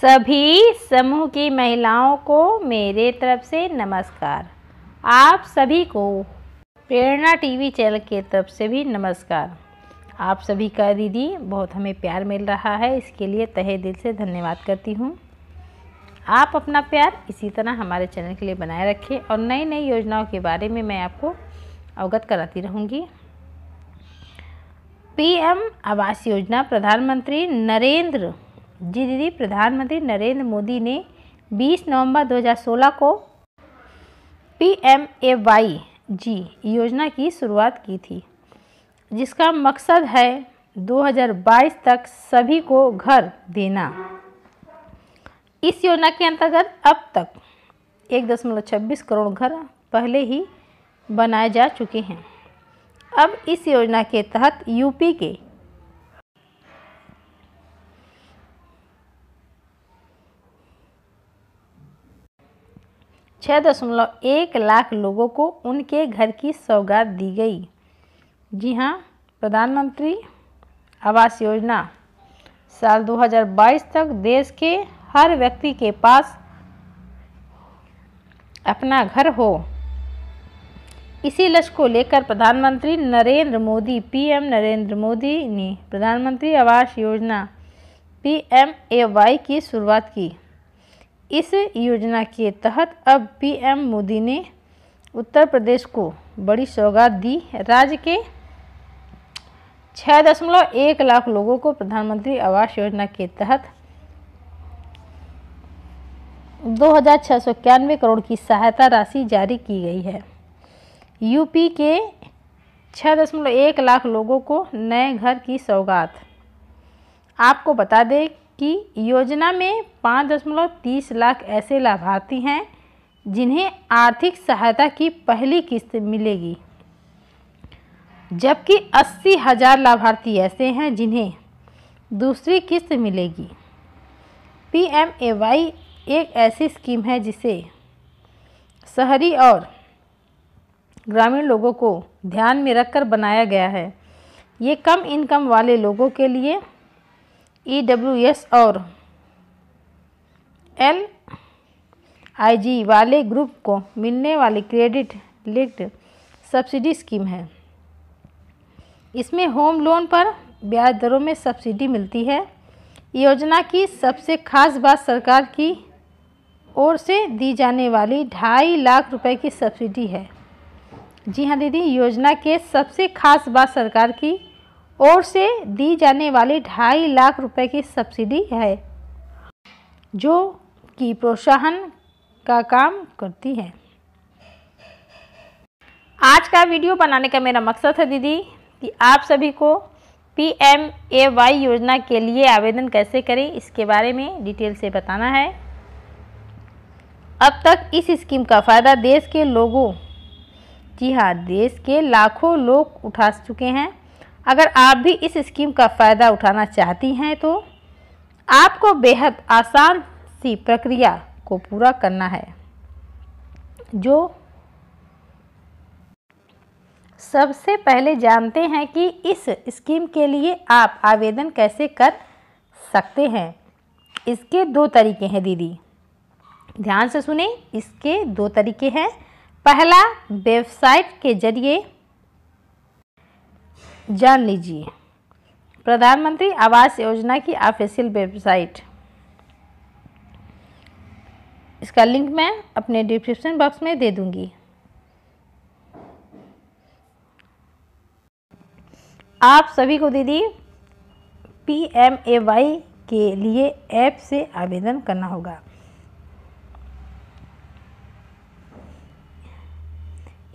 सभी समूह की महिलाओं को मेरे तरफ से नमस्कार आप सभी को प्रेरणा टीवी चैनल के तरफ से भी नमस्कार आप सभी का दीदी बहुत हमें प्यार मिल रहा है इसके लिए तहे दिल से धन्यवाद करती हूँ आप अपना प्यार इसी तरह हमारे चैनल के लिए बनाए रखें और नई नई योजनाओं के बारे में मैं आपको अवगत कराती रहूँगी पीएम आवास योजना प्रधानमंत्री नरेंद्र जी दीदी प्रधानमंत्री नरेंद्र मोदी ने 20 नवंबर 2016 को P M A Y G योजना की शुरुआत की थी जिसका मकसद है 2022 तक सभी को घर देना इस योजना के अंतर्गत अब तक एक दशमलव छब्बीस करोड़ घर पहले ही बनाए जा चुके हैं अब इस योजना के तहत यूपी के छः दशमलव एक लाख लोगों को उनके घर की सौगात दी गई जी हाँ प्रधानमंत्री आवास योजना साल 2022 तक देश के हर व्यक्ति के पास अपना घर हो इसी लक्ष्य को लेकर प्रधानमंत्री नरेंद्र मोदी पीएम नरेंद्र मोदी ने प्रधानमंत्री आवास योजना पीएमएवाई की शुरुआत की इस योजना के तहत अब पीएम मोदी ने उत्तर प्रदेश को बड़ी सौगात दी राज्य के छः दशमलव एक लाख लोगों को प्रधानमंत्री आवास योजना के तहत दो हज़ार छः सौ इक्यानवे करोड़ की सहायता राशि जारी की गई है यूपी के छः दशमलव एक लाख लोगों को नए घर की सौगात आपको बता दें कि योजना में पाँच दशमलव तीस लाख ऐसे लाभार्थी हैं जिन्हें आर्थिक सहायता की पहली किस्त मिलेगी जबकि अस्सी हज़ार लाभार्थी ऐसे हैं जिन्हें दूसरी किस्त मिलेगी पी एम ए वाई एक ऐसी स्कीम है जिसे शहरी और ग्रामीण लोगों को ध्यान में रखकर बनाया गया है ये कम इनकम वाले लोगों के लिए ई डब्ल्यू एस और एल आई जी वाले ग्रुप को मिलने वाली क्रेडिट लिंक्ड सब्सिडी स्कीम है इसमें होम लोन पर ब्याज दरों में सब्सिडी मिलती है योजना की सबसे खास बात सरकार की ओर से दी जाने वाली ढाई लाख रुपए की सब्सिडी है जी हाँ दीदी योजना के सबसे खास बात सरकार की ओर से दी जाने वाली ढाई लाख रुपए की सब्सिडी है जो कि प्रोत्साहन का काम करती है आज का वीडियो बनाने का मेरा मकसद है दीदी कि आप सभी को पी एम ए वाई योजना के लिए आवेदन कैसे करें इसके बारे में डिटेल से बताना है अब तक इस स्कीम का फ़ायदा देश के लोगों जी हाँ देश के लाखों लोग उठा चुके हैं अगर आप भी इस स्कीम का फ़ायदा उठाना चाहती हैं तो आपको बेहद आसान सी प्रक्रिया को पूरा करना है जो सबसे पहले जानते हैं कि इस स्कीम के लिए आप आवेदन कैसे कर सकते हैं इसके दो तरीके हैं दीदी ध्यान से सुने इसके दो तरीके हैं पहला वेबसाइट के जरिए जान लीजिए प्रधानमंत्री आवास योजना की ऑफिशियल वेबसाइट इसका लिंक मैं अपने डिस्क्रिप्शन बॉक्स में दे दूंगी आप सभी को दीदी पी एम ए वाई के लिए ऐप से आवेदन करना होगा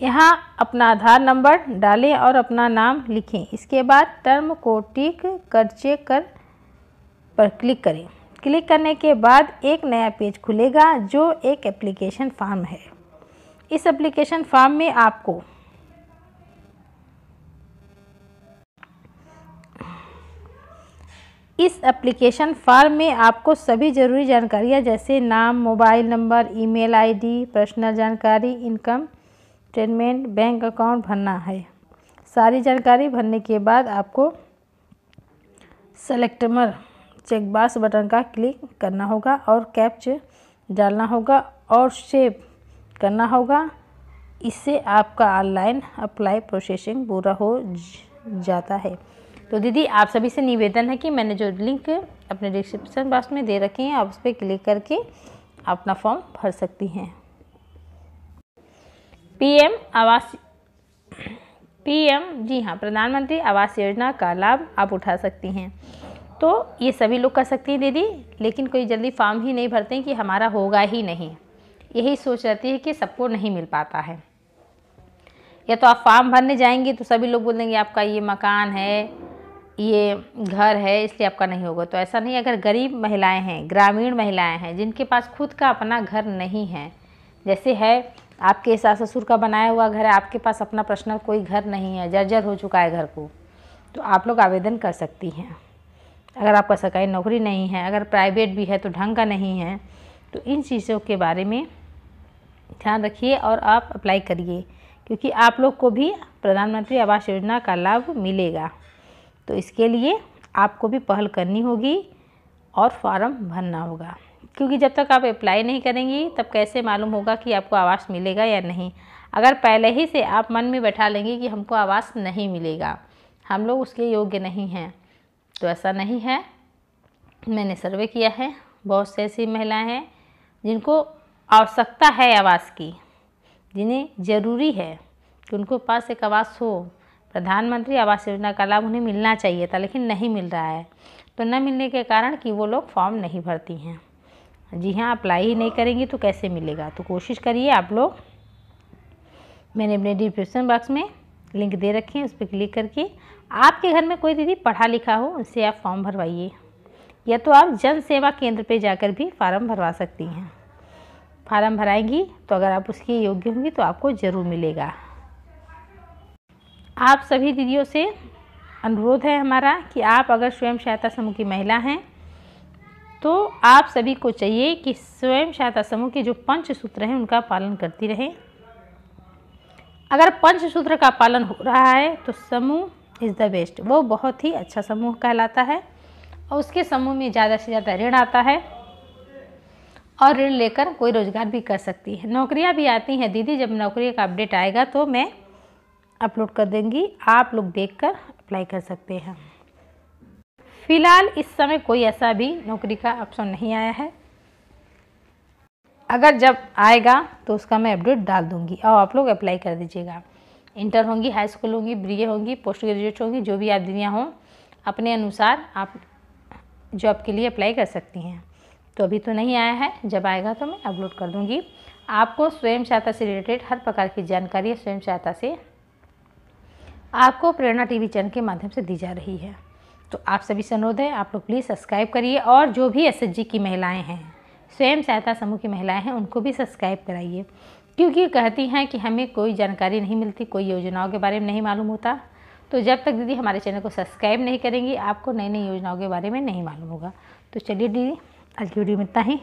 यहाँ अपना आधार नंबर डालें और अपना नाम लिखें इसके बाद टर्म को टिक कर चेक कर पर क्लिक करें क्लिक करने के बाद एक नया पेज खुलेगा जो एक एप्लीकेशन फॉर्म है इस एप्लीकेशन फॉर्म में आपको इस एप्लीकेशन फॉर्म में आपको सभी ज़रूरी जानकारियाँ जैसे नाम mobile number email ID, personal जानकारी इनकम स्टेटमेंट बैंक अकाउंट भरना है सारी जानकारी भरने के बाद आपको सेलेक्टमर चेकबॉक्स बटन का क्लिक करना होगा और कैप्च डालना होगा और सेव करना होगा इससे आपका ऑनलाइन अप्लाई प्रोसेसिंग पूरा हो जाता है तो दीदी आप सभी से निवेदन है कि मैंने जो लिंक अपने डिस्क्रिप्शन बॉक्स में दे रखे हैं आप उस पर क्लिक करके अपना फॉर्म भर सकती हैं पीएम आवास पीएम जी हाँ प्रधानमंत्री आवास योजना का लाभ आप उठा सकती हैं तो ये सभी लोग कर सकती हैं दीदी लेकिन कोई जल्दी फॉर्म ही नहीं भरते हैं कि हमारा होगा ही नहीं यही सोच रहती है कि सबको नहीं मिल पाता है या तो आप फॉर्म भरने जाएंगे तो सभी लोग बोल देंगे आपका ये मकान है ये घर है इसलिए आपका नहीं होगा तो ऐसा नहीं अगर गरीब महिलाएं हैं ग्रामीण महिलाएं हैं जिनके पास खुद का अपना घर नहीं है जैसे है आपके सास ससुर का बनाया हुआ घर है आपके पास अपना पर्सनल कोई घर नहीं है जर्जर हो चुका है घर को तो आप लोग आवेदन कर सकती हैं अगर आपका सरकारी नौकरी नहीं है अगर प्राइवेट भी है तो ढंग का नहीं है तो इन चीज़ों के बारे में ध्यान रखिए और आप अप्लाई करिए क्योंकि आप लोग को भी प्रधानमंत्री आवास योजना का लाभ मिलेगा तो इसके लिए आपको भी पहल करनी होगी और फॉर्म भरना होगा क्योंकि जब तक आप अप्लाई नहीं करेंगी तब कैसे मालूम होगा कि आपको आवास मिलेगा या नहीं अगर पहले ही से आप मन में बैठा लेंगे कि हमको आवास नहीं मिलेगा हम लोग उसके योग्य नहीं हैं तो ऐसा नहीं है मैंने सर्वे किया है बहुत से ऐसी महिलाएं हैं जिनको आवश्यकता है आवास की जिन्हें ज़रूरी है कि उनको पास एक आवास हो प्रधानमंत्री आवास योजना का लाभ उन्हें मिलना चाहिए था लेकिन नहीं मिल रहा है तो न मिलने के कारण कि वो लोग फॉर्म नहीं भरती हैं जी हाँ अप्लाई ही नहीं करेंगी तो कैसे मिलेगा तो कोशिश करिए आप लोग मैंने अपने डिस्क्रिप्सन बॉक्स में लिंक दे रखी है उस पर क्लिक करके आपके घर में कोई दीदी पढ़ा लिखा हो उनसे आप फॉर्म भरवाइए या तो आप जन सेवा केंद्र पे जाकर भी फार्म भरवा सकती हैं फार्म भराएंगी तो अगर आप उसके योग्य होंगी तो आपको ज़रूर मिलेगा आप सभी दीदियों से अनुरोध है हमारा कि आप अगर स्वयं सहायता समूह की महिला हैं तो आप सभी को चाहिए कि स्वयं सहायता समूह के जो पंच सूत्र हैं उनका पालन करती रहें अगर पंच सूत्र का पालन हो रहा है तो समूह इज़ द बेस्ट वो बहुत ही अच्छा समूह कहलाता है और उसके समूह में ज़्यादा से ज़्यादा ऋण आता है और ऋण लेकर कोई रोज़गार भी कर सकती है नौकरियां भी आती हैं दीदी जब नौकरी का अपडेट आएगा तो मैं अपलोड कर देंगी आप लोग देखकर अप्लाई कर सकते हैं फ़िलहाल इस समय कोई ऐसा भी नौकरी का ऑप्शन नहीं आया है अगर जब आएगा तो उसका मैं अपडेट डाल दूंगी और आप लोग अप्लाई कर दीजिएगा इंटर होंगी हाई स्कूल होंगी बी होंगी पोस्ट ग्रेजुएट होंगी जो भी आप दुनिया हों अपने अनुसार आप जॉब के लिए अप्लाई कर सकती हैं तो अभी तो नहीं आया है जब आएगा तो मैं अपलोड कर दूँगी आपको स्वयं सहायता से रिलेटेड हर प्रकार की जानकारी स्वयं सहायता से आपको प्रेरणा टीवी चैनल के माध्यम से दी जा रही है तो आप सभी से अनुरोध है आप लोग प्लीज़ सब्सक्राइब करिए और जो भी एस की महिलाएँ हैं स्वयं सहायता समूह की महिलाएँ हैं उनको भी सब्सक्राइब कराइए क्योंकि कहती हैं कि हमें कोई जानकारी नहीं मिलती कोई योजनाओं के बारे में नहीं मालूम होता तो जब तक दीदी हमारे चैनल को सब्सक्राइब नहीं करेंगी आपको नई नई योजनाओं के बारे में नहीं मालूम होगा तो चलिए दीदी आज की वीडियो में इतना ही